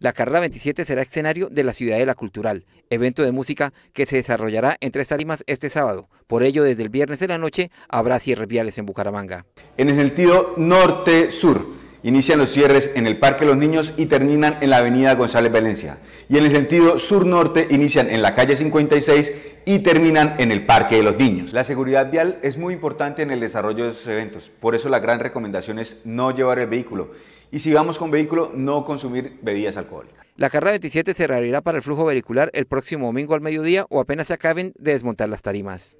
La carrera 27 será escenario de la Ciudadela Cultural, evento de música que se desarrollará en tres tarimas este sábado. Por ello, desde el viernes de la noche habrá cierres viales en Bucaramanga. En el sentido norte-sur, Inician los cierres en el Parque de Los Niños y terminan en la Avenida González Valencia. Y en el sentido sur-norte inician en la calle 56 y terminan en el Parque de los Niños. La seguridad vial es muy importante en el desarrollo de estos eventos. Por eso la gran recomendación es no llevar el vehículo. Y si vamos con vehículo, no consumir bebidas alcohólicas. La carrera 27 se reabrirá para el flujo vehicular el próximo domingo al mediodía o apenas se acaben de desmontar las tarimas.